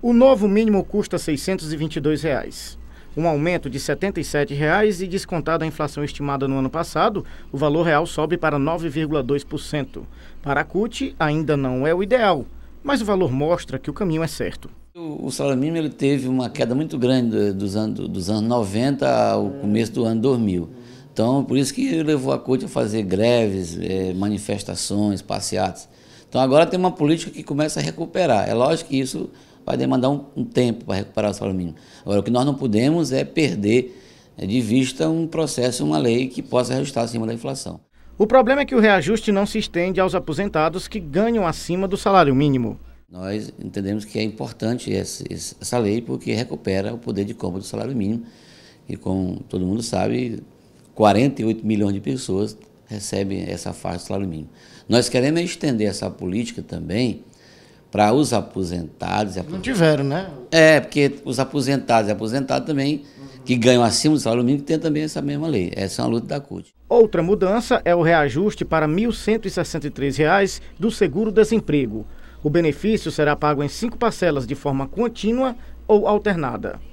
O novo mínimo custa R$ 622. Reais. Um aumento de R$ 77 reais e descontada a inflação estimada no ano passado, o valor real sobe para 9,2%. Para a CUT, ainda não é o ideal, mas o valor mostra que o caminho é certo. O salário mínimo ele teve uma queda muito grande eh, dos anos, dos anos 90 ao começo do ano 2000. Então, por isso que levou a CUT a fazer greves, é, manifestações, passeatas. Então, agora tem uma política que começa a recuperar. É lógico que isso vai demandar um, um tempo para recuperar o salário mínimo. Agora, o que nós não podemos é perder né, de vista um processo, uma lei que possa ajustar acima da inflação. O problema é que o reajuste não se estende aos aposentados que ganham acima do salário mínimo. Nós entendemos que é importante essa, essa lei porque recupera o poder de compra do salário mínimo. E como todo mundo sabe, 48 milhões de pessoas recebem essa faixa do salário mínimo. Nós queremos estender essa política também para os aposentados, aposentados. Não tiveram, né? É, porque os aposentados e aposentados também, uhum. que ganham acima do salário mínimo, tem também essa mesma lei. Essa é uma luta da CUT. Outra mudança é o reajuste para R$ 1.163 do seguro-desemprego. O benefício será pago em cinco parcelas de forma contínua ou alternada.